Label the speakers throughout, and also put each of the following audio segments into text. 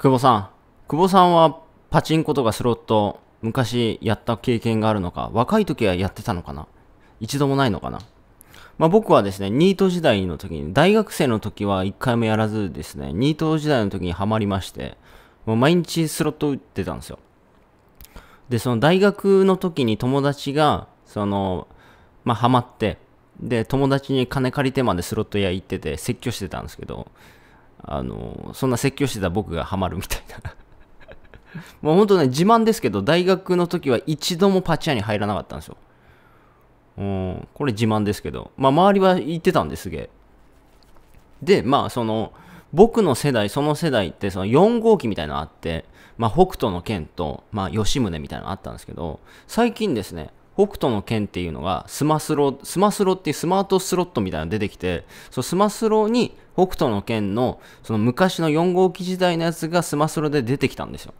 Speaker 1: 久保さん。久保さんはパチンコとかスロット、昔やった経験があるのか、若い時はやってたのかな一度もないのかなまあ、僕はですね、ニート時代の時に、大学生の時は一回もやらずですね、ニート時代の時にハマりまして、もう毎日スロット打ってたんですよ。で、その大学の時に友達が、その、まあ、ハマって、で、友達に金借りてまでスロット屋行ってて、説教してたんですけど、あの、そんな説教してた僕がハマるみたいな。もうほんとね、自慢ですけど、大学の時は一度もパチ屋に入らなかったんですよ。うん、これ自慢ですけど。まあ、周りは行ってたんですげえ。で、まあ、その、僕の世代、その世代って、その4号機みたいなのあって、まあ、北斗の剣と、まあ、吉宗みたいなのあったんですけど、最近ですね、北斗の剣っていうのがスマスロ、スマスロっていうスマートスロットみたいなの出てきて、そのスマスロに北斗の剣のその昔の4号機時代のやつがスマスロで出てきたんですよ。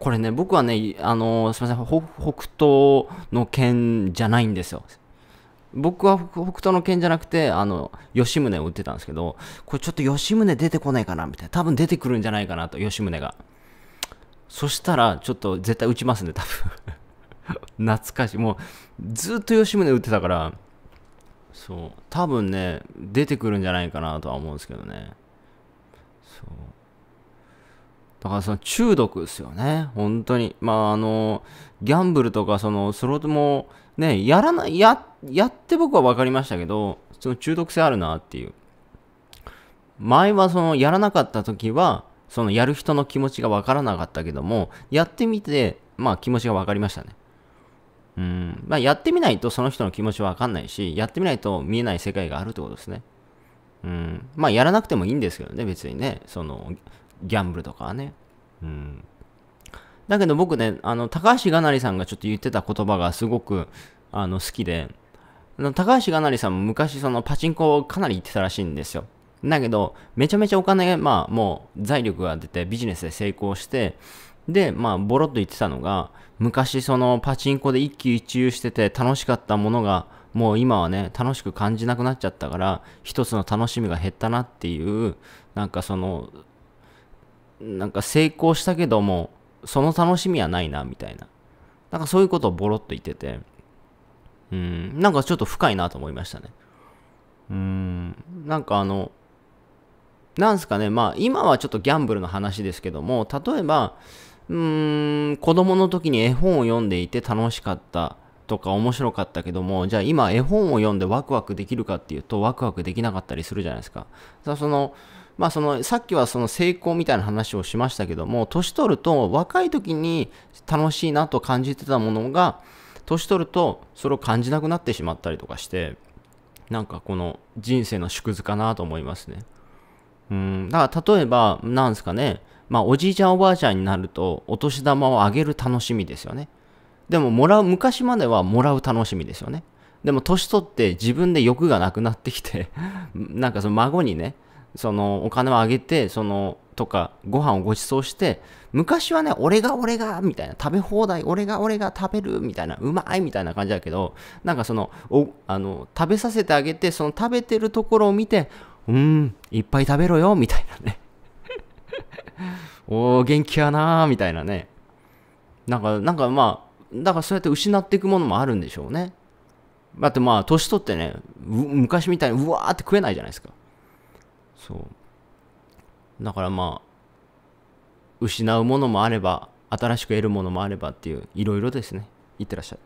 Speaker 1: これね、僕はね、あのー、すみません北、北東の剣じゃないんですよ。僕は北東の剣じゃなくて、あの、吉宗を売ってたんですけど、これちょっと吉宗出てこないかなみたいな。多分出てくるんじゃないかなと、吉宗が。そしたら、ちょっと絶対打ちますね、多分懐かしい。もう、ずっと吉宗打ってたから、そう、多分ね、出てくるんじゃないかなとは思うんですけどね。そう。だからその中毒ですよね、本当に。まあ、あの、ギャンブルとか、その、スロートも、ね、やらない、や、やって僕は分かりましたけど、その中毒性あるなっていう。前はその、やらなかった時は、その、やる人の気持ちが分からなかったけども、やってみて、まあ、気持ちが分かりましたね。うん。まあ、やってみないとその人の気持ちはわかんないし、やってみないと見えない世界があるってことですね。うん。まあ、やらなくてもいいんですけどね、別にね。その、ギャンブルとかはね。うん。だけど僕ね、あの、高橋がなりさんがちょっと言ってた言葉がすごく、あの、好きで、高橋がなりさんも昔そのパチンコをかなり行ってたらしいんですよ。だけど、めちゃめちゃお金、まあもう財力が出てビジネスで成功して、で、まあ、ボロッと言ってたのが、昔そのパチンコで一喜一憂してて楽しかったものが、もう今はね、楽しく感じなくなっちゃったから、一つの楽しみが減ったなっていう、なんかその、なんか成功したけども、その楽しみはないな、みたいな。なんかそういうことをボロッと言ってて、うん、なんかちょっと深いなと思いましたね。うん、なんかあの、なんすかね、まあ今はちょっとギャンブルの話ですけども、例えば、うーん、子供の時に絵本を読んでいて楽しかったとか面白かったけども、じゃあ今絵本を読んでワクワクできるかっていうとワクワクできなかったりするじゃないですか。かその、まあその、さっきはその成功みたいな話をしましたけども、年取ると若い時に楽しいなと感じてたものが、年取るとそれを感じなくなってしまったりとかして、なんかこの人生の縮図かなと思いますね。うん、だから例えば、なんですかね、まあ、おじいちゃんおばあちゃんになると、お年玉をあげる楽しみですよね。でも、もらう、昔まではもらう楽しみですよね。でも、年取って自分で欲がなくなってきて なんかその孫にね、そのお金をあげて、その、とか、ご飯をご馳走して、昔はね、俺が俺が、みたいな、食べ放題、俺が俺が食べる、みたいな、うまい、みたいな感じだけど、なんかその、お、あの、食べさせてあげて、その食べてるところを見て、うん、いっぱい食べろよ、みたいなね。おー、元気やなー、みたいなね。なんか、なんかまあ、だからそうやって失っていくものもあるんでしょうね。だってまあ、年取ってね、昔みたいにうわーって食えないじゃないですか。そう。だからまあ、失うものもあれば、新しく得るものもあればっていう、いろいろですね。いってらっしゃい。